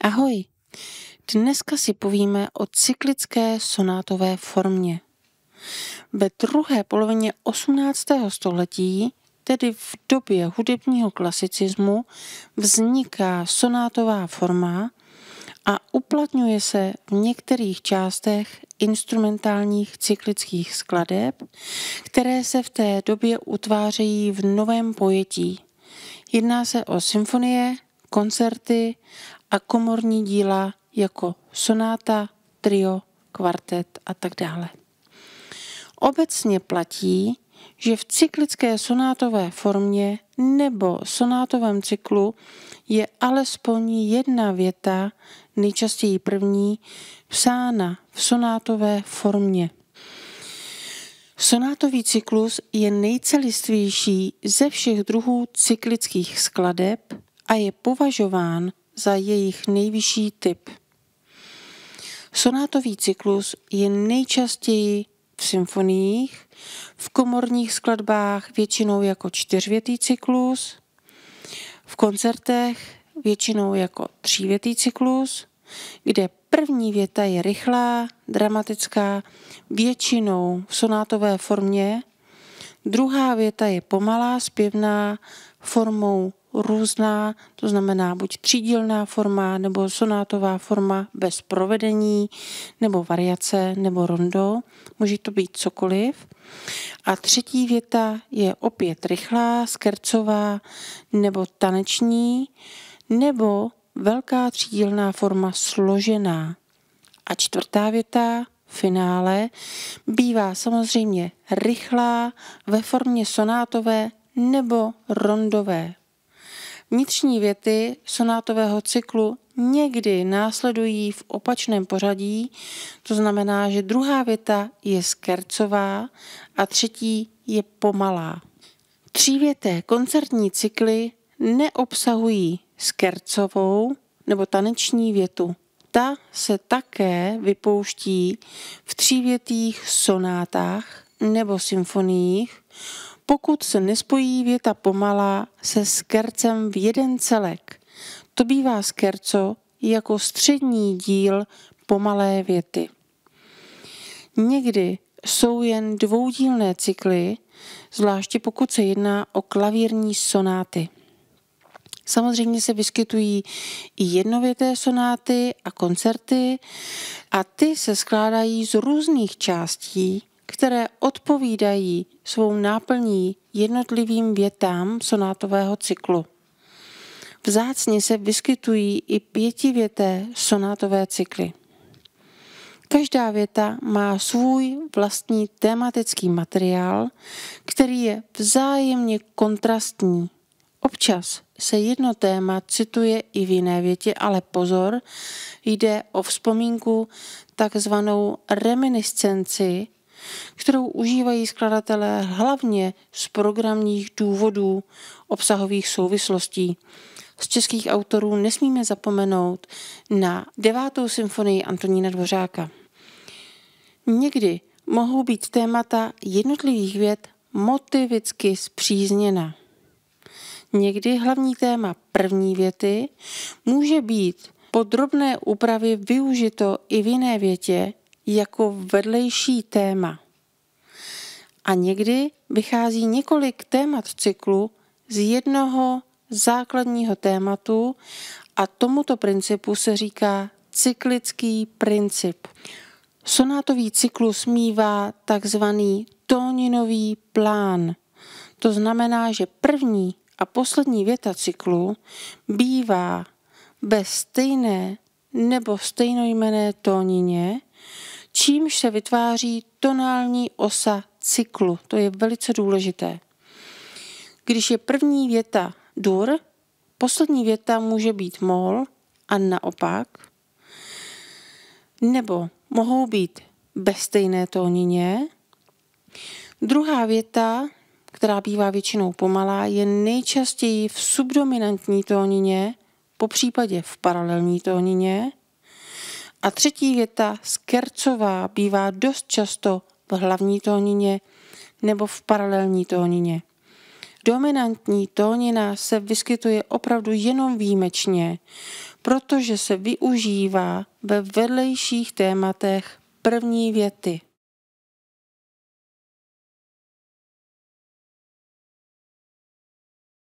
Ahoj! Dneska si povíme o cyklické sonátové formě. Ve druhé polovině 18. století, tedy v době hudebního klasicismu, vzniká sonátová forma a uplatňuje se v některých částech instrumentálních cyklických skladeb, které se v té době utvářejí v novém pojetí. Jedná se o symfonie, koncerty a komorní díla jako sonáta, trio, kvartet a tak dále. Obecně platí, že v cyklické sonátové formě nebo sonátovém cyklu je alespoň jedna věta, nejčastěji první, psána v sonátové formě. Sonátový cyklus je nejcelistvější ze všech druhů cyklických skladeb a je považován za jejich nejvyšší typ. Sonátový cyklus je nejčastěji v symfoniích, v komorních skladbách většinou jako čtyřvětý cyklus, v koncertech většinou jako třívětý cyklus, kde první věta je rychlá, dramatická, většinou v sonátové formě Druhá věta je pomalá, zpěvná, formou různá, to znamená buď třídílná forma, nebo sonátová forma bez provedení, nebo variace, nebo rondo. Může to být cokoliv. A třetí věta je opět rychlá, skercová, nebo taneční, nebo velká třídílná forma složená. A čtvrtá věta finále bývá samozřejmě rychlá ve formě sonátové nebo rondové. Vnitřní věty sonátového cyklu někdy následují v opačném pořadí, to znamená, že druhá věta je skercová a třetí je pomalá. Třívěté koncertní cykly neobsahují skercovou nebo taneční větu ta se také vypouští v třívětých sonátách nebo symfoniích, pokud se nespojí věta pomalá se skercem v jeden celek. To bývá skerco jako střední díl pomalé věty. Někdy jsou jen dvoudílné cykly, zvláště pokud se jedná o klavírní sonáty. Samozřejmě se vyskytují i jednověté sonáty a koncerty a ty se skládají z různých částí, které odpovídají svou náplní jednotlivým větám sonátového cyklu. Vzácně se vyskytují i pětivěté sonátové cykly. Každá věta má svůj vlastní tematický materiál, který je vzájemně kontrastní. Občas se jedno téma cituje i v jiné větě, ale pozor, jde o vzpomínku takzvanou reminiscenci, kterou užívají skladatelé hlavně z programních důvodů obsahových souvislostí. Z českých autorů nesmíme zapomenout na devátou symfonii Antonína Dvořáka. Někdy mohou být témata jednotlivých věd motivicky zpřízněna. Někdy hlavní téma první věty může být podrobné úpravy využito i v jiné větě jako vedlejší téma. A někdy vychází několik témat cyklu z jednoho základního tématu a tomuto principu se říká cyklický princip. Sonátový cyklus mívá takzvaný tóninový plán. To znamená, že první a poslední věta cyklu bývá bez stejné nebo stejnojmené tónině, čímž se vytváří tonální osa cyklu. To je velice důležité. Když je první věta dur, poslední věta může být mol a naopak, nebo mohou být bez stejné tónině. Druhá věta která bývá většinou pomalá, je nejčastěji v subdominantní tónině, po případě v paralelní tónině. A třetí věta, skercová, bývá dost často v hlavní tónině nebo v paralelní tónině. Dominantní tónina se vyskytuje opravdu jenom výjimečně, protože se využívá ve vedlejších tématech první věty.